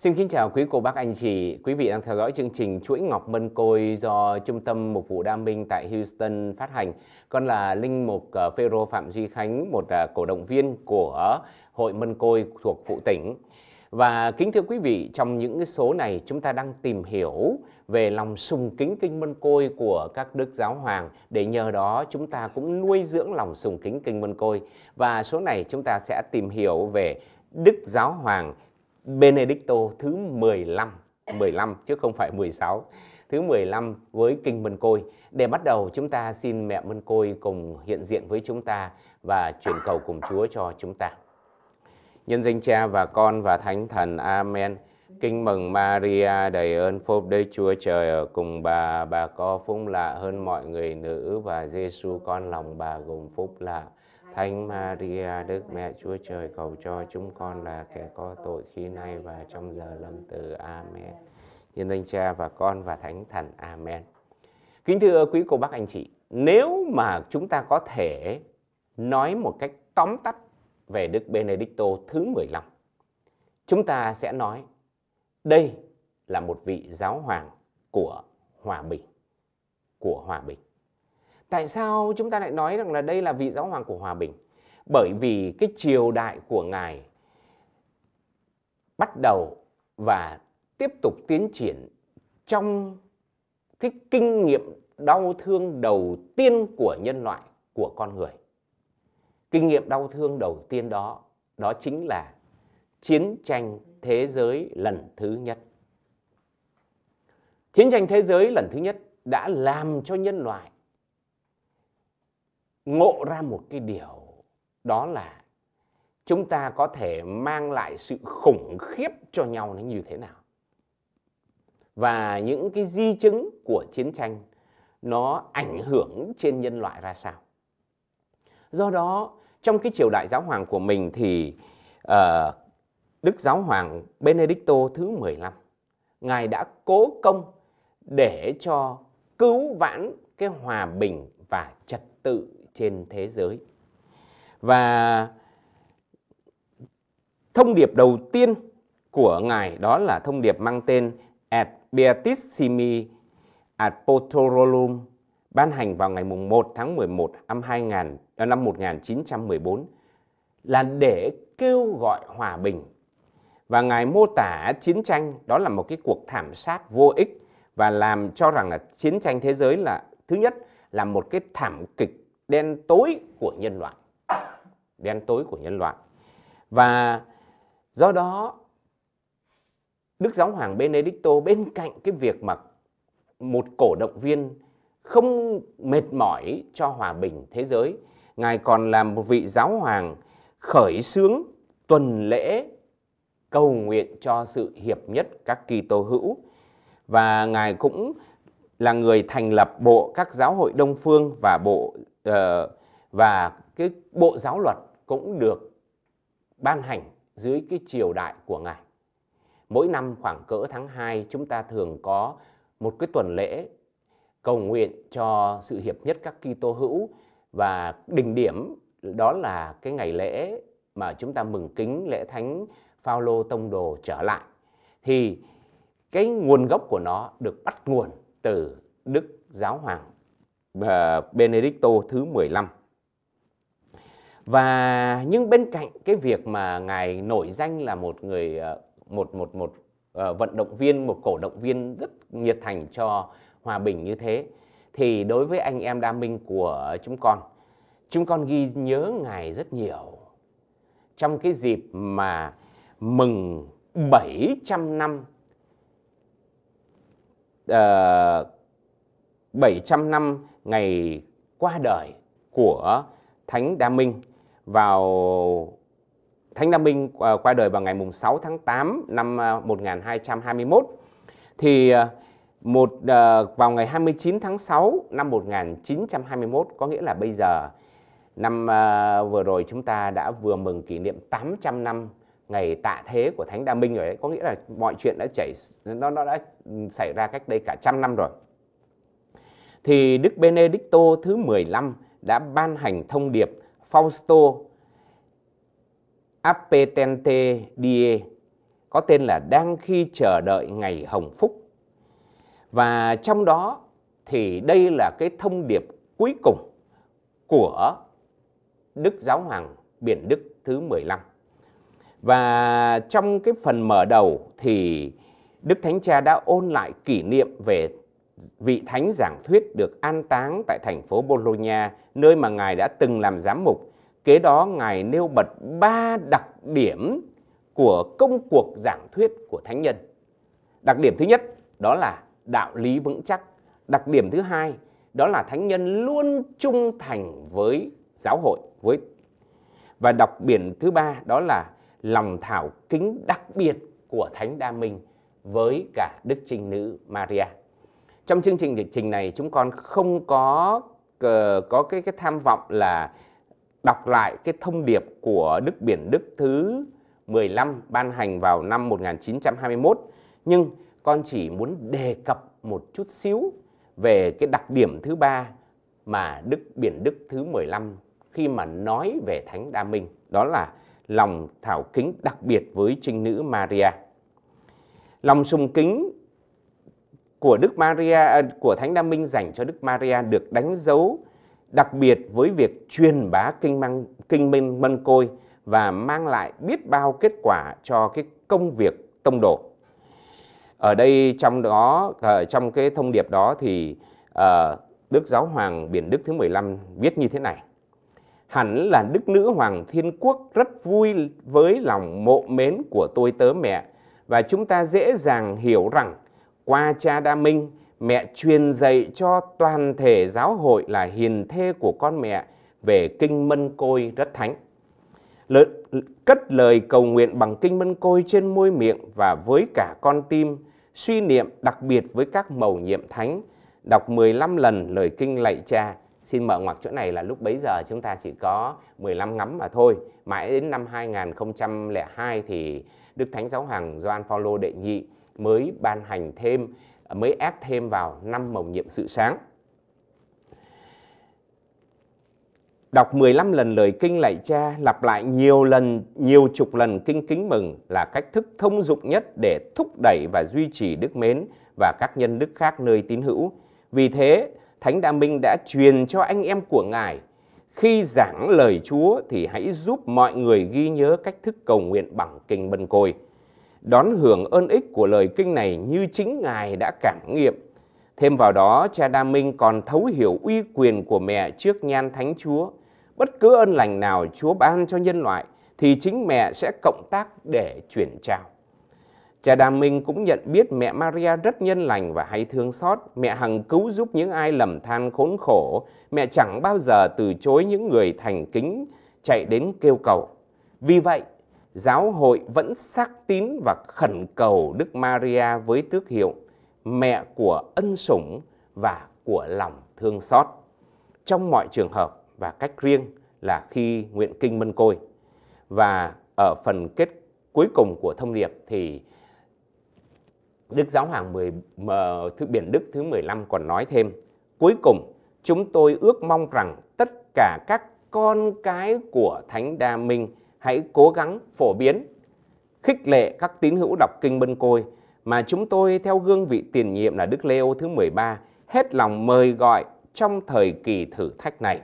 Xin kính chào quý cô bác anh chị, quý vị đang theo dõi chương trình Chuỗi Ngọc Mân Côi do Trung tâm Mục vụ Đa Minh tại Houston phát hành. Con là Linh Mục ờ, Phêrô Phạm Duy Khánh, một ờ, cổ động viên của Hội Mân Côi thuộc phụ tỉnh. Và kính thưa quý vị, trong những số này chúng ta đang tìm hiểu về lòng sùng kính kinh mân côi của các đức giáo hoàng để nhờ đó chúng ta cũng nuôi dưỡng lòng sùng kính kinh mân côi. Và số này chúng ta sẽ tìm hiểu về Đức Giáo Hoàng Benedicto thứ 15, 15 chứ không phải 16, thứ 15 với Kinh Mân Côi. Để bắt đầu chúng ta xin mẹ Mân Côi cùng hiện diện với chúng ta và chuyển cầu cùng Chúa cho chúng ta. Nhân danh Cha và Con và Thánh Thần. Amen. Kinh mừng Maria đầy ơn phúc Đức Chúa Trời ở cùng bà, bà có phúc lạ hơn mọi người nữ và Giêsu con lòng bà gồm phúc lạ. Là... Thánh Maria, Đức Mẹ Chúa Trời cầu cho chúng con là kẻ có tội khi nay và trong giờ lâm tử. Amen. Nhân danh Cha và Con và Thánh Thần. Amen. Kính thưa quý cô bác anh chị, nếu mà chúng ta có thể nói một cách tóm tắt về Đức Benedicto thứ 15, chúng ta sẽ nói đây là một vị giáo hoàng của hòa bình, của hòa bình tại sao chúng ta lại nói rằng là đây là vị giáo hoàng của hòa bình bởi vì cái triều đại của ngài bắt đầu và tiếp tục tiến triển trong cái kinh nghiệm đau thương đầu tiên của nhân loại của con người kinh nghiệm đau thương đầu tiên đó đó chính là chiến tranh thế giới lần thứ nhất chiến tranh thế giới lần thứ nhất đã làm cho nhân loại ngộ ra một cái điều đó là chúng ta có thể mang lại sự khủng khiếp cho nhau nó như thế nào và những cái di chứng của chiến tranh nó ảnh hưởng trên nhân loại ra sao do đó trong cái triều đại giáo hoàng của mình thì uh, đức giáo hoàng benedicto thứ 15 ngài đã cố công để cho cứu vãn cái hòa bình và trật tự trên thế giới. Và thông điệp đầu tiên của ngài đó là thông điệp mang tên Ad Beatissimi Ad Potororum ban hành vào ngày mùng 1 tháng 11 năm 2000 à, năm 1914 là để kêu gọi hòa bình. Và ngài mô tả chiến tranh đó là một cái cuộc thảm sát vô ích và làm cho rằng là chiến tranh thế giới là thứ nhất là một cái thảm kịch đen tối của nhân loại đen tối của nhân loại và do đó Đức Giáo hoàng Benedicto bên cạnh cái việc mà một cổ động viên không mệt mỏi cho hòa bình thế giới, ngài còn là một vị giáo hoàng khởi xướng tuần lễ cầu nguyện cho sự hiệp nhất các kỳ tô hữu và ngài cũng là người thành lập bộ các giáo hội Đông phương và bộ Ờ, và cái bộ giáo luật cũng được ban hành dưới cái triều đại của ngài mỗi năm khoảng cỡ tháng 2 chúng ta thường có một cái tuần lễ cầu nguyện cho sự hiệp nhất các Kitô hữu và đỉnh điểm đó là cái ngày lễ mà chúng ta mừng kính lễ thánh Phaolô tông đồ trở lại thì cái nguồn gốc của nó được bắt nguồn từ Đức Giáo hoàng Benedicto thứ 15. Và nhưng bên cạnh cái việc mà ngài nổi danh là một người ờ, một một một ờ, vận động viên, một cổ động viên rất nhiệt thành cho hòa bình như thế thì đối với anh em đa minh của chúng con, chúng con ghi nhớ ngài rất nhiều trong cái dịp mà mừng 700 năm uh, 700 năm ngày qua đời của Thánh Đa Minh vào Thánh Đa Minh à, qua đời vào ngày mùng 6 tháng 8 năm 1221 à, thì à, một vào ngày 29 tháng 6 năm 1921 có nghĩa là bây giờ năm vừa rồi chúng ta đã vừa mừng kỷ niệm 800 năm ngày tạ thế của Thánh Đa Minh rồi đấy, có nghĩa là mọi chuyện đã chảy nó nó đã xảy ra cách đây cả trăm năm rồi thì Đức Benedicto thứ 15 đã ban hành thông điệp Fausto Appetente Die có tên là đang khi chờ đợi ngày hồng phúc. Và trong đó thì đây là cái thông điệp cuối cùng của Đức Giáo Hoàng Biển Đức thứ 15. Và trong cái phần mở đầu thì Đức Thánh Cha đã ôn lại kỷ niệm về vị thánh giảng thuyết được an táng tại thành phố Bologna, nơi mà ngài đã từng làm giám mục. Kế đó ngài nêu bật ba đặc điểm của công cuộc giảng thuyết của thánh nhân. Đặc điểm thứ nhất đó là đạo lý vững chắc. Đặc điểm thứ hai đó là thánh nhân luôn trung thành với giáo hội với và đặc biệt thứ ba đó là lòng thảo kính đặc biệt của thánh đa minh với cả đức trinh nữ Maria trong chương trình lịch trình này chúng con không có ờ, có cái cái tham vọng là đọc lại cái thông điệp của Đức Biển Đức thứ 15 ban hành vào năm 1921 nhưng con chỉ muốn đề cập một chút xíu về cái đặc điểm thứ ba mà Đức Biển Đức thứ 15 khi mà nói về Thánh Đa Minh đó là lòng thảo kính đặc biệt với trinh nữ Maria. Lòng sùng kính của Đức Maria à, của Thánh Đa Minh dành cho Đức Maria được đánh dấu đặc biệt với việc truyền bá kinh mang kinh minh mân côi và mang lại biết bao kết quả cho cái công việc tông đồ. Ở đây trong đó ờ, trong cái thông điệp đó thì ờ, Đức Giáo hoàng Biển Đức thứ 15 viết như thế này: Hẳn là Đức Nữ Hoàng Thiên Quốc rất vui với lòng mộ mến của tôi tớ mẹ và chúng ta dễ dàng hiểu rằng qua cha Đa Minh, mẹ truyền dạy cho toàn thể giáo hội là hiền thê của con mẹ về kinh mân côi rất thánh. Lợi, cất lời cầu nguyện bằng kinh mân côi trên môi miệng và với cả con tim, suy niệm đặc biệt với các mầu nhiệm thánh, đọc 15 lần lời kinh lạy cha. Xin mở ngoặc chỗ này là lúc bấy giờ chúng ta chỉ có 15 ngắm mà thôi. Mãi đến năm 2002 thì Đức Thánh Giáo Hoàng Gioan Paulo đệ nhị mới ban hành thêm à, mới ép thêm vào năm màu nhiệm sự sáng. Đọc 15 lần lời kinh lạy cha, lặp lại nhiều lần, nhiều chục lần kinh kính mừng là cách thức thông dụng nhất để thúc đẩy và duy trì đức mến và các nhân đức khác nơi tín hữu. Vì thế, Thánh Đa Minh đã truyền cho anh em của Ngài, khi giảng lời Chúa thì hãy giúp mọi người ghi nhớ cách thức cầu nguyện bằng kinh bân côi đón hưởng ơn ích của lời kinh này như chính Ngài đã cảm nghiệm. Thêm vào đó, cha Đa Minh còn thấu hiểu uy quyền của mẹ trước nhan thánh Chúa. Bất cứ ơn lành nào Chúa ban cho nhân loại thì chính mẹ sẽ cộng tác để chuyển trao. Cha Đa Minh cũng nhận biết mẹ Maria rất nhân lành và hay thương xót. Mẹ hằng cứu giúp những ai lầm than khốn khổ. Mẹ chẳng bao giờ từ chối những người thành kính chạy đến kêu cầu. Vì vậy, giáo hội vẫn xác tín và khẩn cầu Đức Maria với tước hiệu mẹ của ân sủng và của lòng thương xót trong mọi trường hợp và cách riêng là khi nguyện kinh mân côi. Và ở phần kết cuối cùng của thông điệp thì Đức Giáo Hoàng 10, thứ biển Đức thứ 15 còn nói thêm, cuối cùng chúng tôi ước mong rằng tất cả các con cái của Thánh Đa Minh hãy cố gắng phổ biến, khích lệ các tín hữu đọc kinh Mân Côi mà chúng tôi theo gương vị tiền nhiệm là Đức leo Ô thứ 13 hết lòng mời gọi trong thời kỳ thử thách này.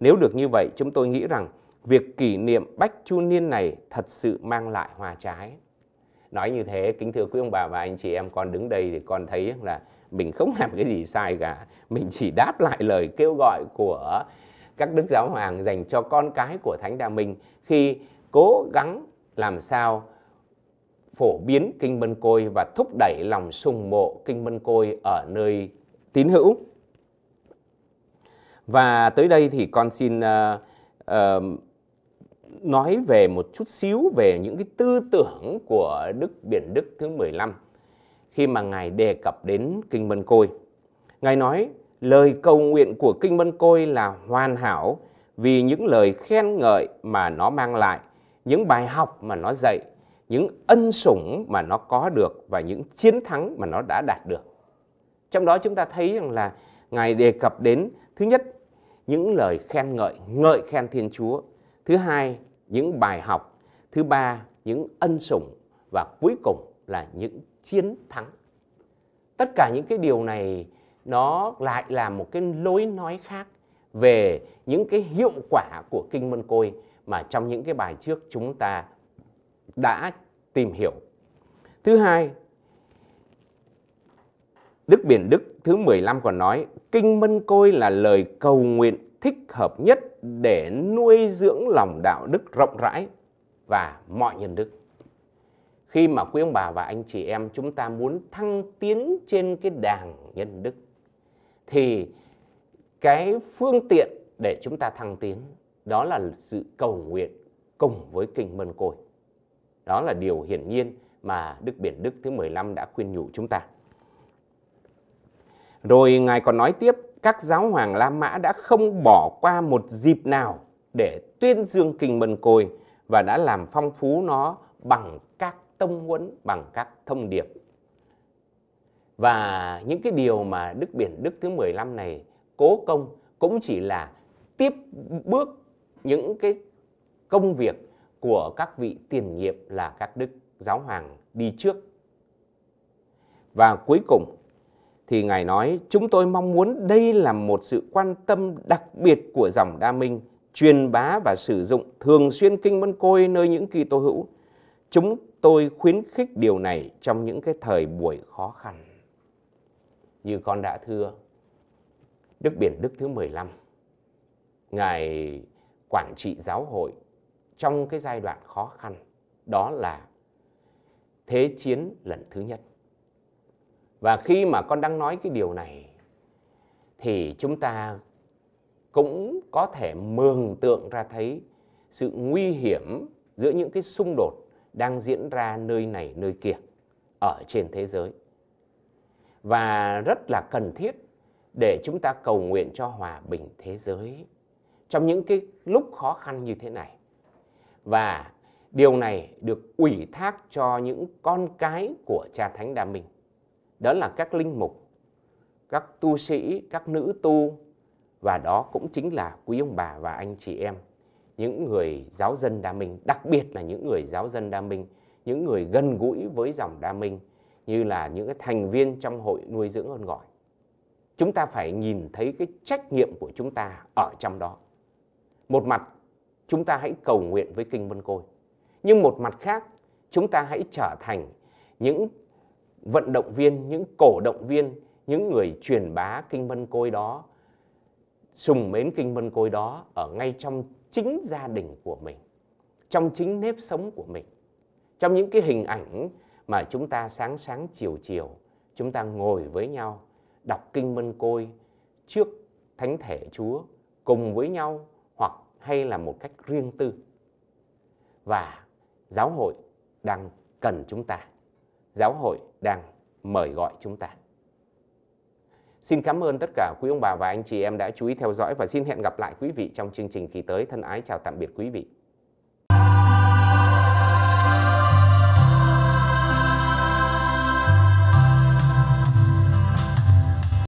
Nếu được như vậy, chúng tôi nghĩ rằng việc kỷ niệm Bách Chu Niên này thật sự mang lại hoa trái. Nói như thế, kính thưa quý ông bà và anh chị em, con đứng đây thì con thấy là mình không làm cái gì sai cả. Mình chỉ đáp lại lời kêu gọi của các đức giáo hoàng dành cho con cái của Thánh Đa Minh khi cố gắng làm sao phổ biến Kinh Mân Côi và thúc đẩy lòng sùng mộ Kinh Mân Côi ở nơi tín hữu. Và tới đây thì con xin uh, uh, nói về một chút xíu về những cái tư tưởng của Đức Biển Đức thứ 15 khi mà Ngài đề cập đến Kinh Mân Côi. Ngài nói lời cầu nguyện của Kinh Mân Côi là hoàn hảo vì những lời khen ngợi mà nó mang lại, những bài học mà nó dạy, những ân sủng mà nó có được và những chiến thắng mà nó đã đạt được. Trong đó chúng ta thấy rằng là Ngài đề cập đến thứ nhất những lời khen ngợi, ngợi khen Thiên Chúa. Thứ hai, những bài học. Thứ ba, những ân sủng. Và cuối cùng là những chiến thắng. Tất cả những cái điều này nó lại là một cái lối nói khác về những cái hiệu quả của kinh mân côi mà trong những cái bài trước chúng ta đã tìm hiểu. Thứ hai, Đức Biển Đức thứ 15 còn nói, Kinh Mân Côi là lời cầu nguyện thích hợp nhất để nuôi dưỡng lòng đạo đức rộng rãi và mọi nhân đức. Khi mà quý ông bà và anh chị em chúng ta muốn thăng tiến trên cái đàng nhân đức thì cái phương tiện để chúng ta thăng tiến đó là sự cầu nguyện cùng với kinh mân côi. Đó là điều hiển nhiên mà Đức Biển Đức thứ 15 đã khuyên nhủ chúng ta. Rồi Ngài còn nói tiếp, các giáo hoàng La Mã đã không bỏ qua một dịp nào để tuyên dương kinh mân côi và đã làm phong phú nó bằng các tông huấn, bằng các thông điệp và những cái điều mà Đức Biển Đức thứ 15 này cố công cũng chỉ là tiếp bước những cái công việc của các vị tiền nhiệm là các đức giáo hoàng đi trước. Và cuối cùng thì Ngài nói chúng tôi mong muốn đây là một sự quan tâm đặc biệt của dòng đa minh truyền bá và sử dụng thường xuyên kinh mân côi nơi những kỳ tô hữu. Chúng tôi khuyến khích điều này trong những cái thời buổi khó khăn như con đã thưa. Đức Biển Đức thứ 15, Ngài quản trị giáo hội trong cái giai đoạn khó khăn, đó là thế chiến lần thứ nhất. Và khi mà con đang nói cái điều này, thì chúng ta cũng có thể mường tượng ra thấy sự nguy hiểm giữa những cái xung đột đang diễn ra nơi này nơi kia ở trên thế giới và rất là cần thiết để chúng ta cầu nguyện cho hòa bình thế giới trong những cái lúc khó khăn như thế này. Và điều này được ủy thác cho những con cái của cha Thánh Đa Minh. Đó là các linh mục, các tu sĩ, các nữ tu và đó cũng chính là quý ông bà và anh chị em những người giáo dân Đa Minh, đặc biệt là những người giáo dân Đa Minh, những người gần gũi với dòng Đa Minh như là những cái thành viên trong hội nuôi dưỡng ơn gọi chúng ta phải nhìn thấy cái trách nhiệm của chúng ta ở trong đó một mặt chúng ta hãy cầu nguyện với kinh mân côi nhưng một mặt khác chúng ta hãy trở thành những vận động viên những cổ động viên những người truyền bá kinh mân côi đó sùng mến kinh mân côi đó ở ngay trong chính gia đình của mình trong chính nếp sống của mình trong những cái hình ảnh mà chúng ta sáng sáng chiều chiều chúng ta ngồi với nhau đọc kinh mân côi trước thánh thể Chúa cùng với nhau hoặc hay là một cách riêng tư. Và giáo hội đang cần chúng ta. Giáo hội đang mời gọi chúng ta. Xin cảm ơn tất cả quý ông bà và anh chị em đã chú ý theo dõi và xin hẹn gặp lại quý vị trong chương trình kỳ tới. Thân ái chào tạm biệt quý vị.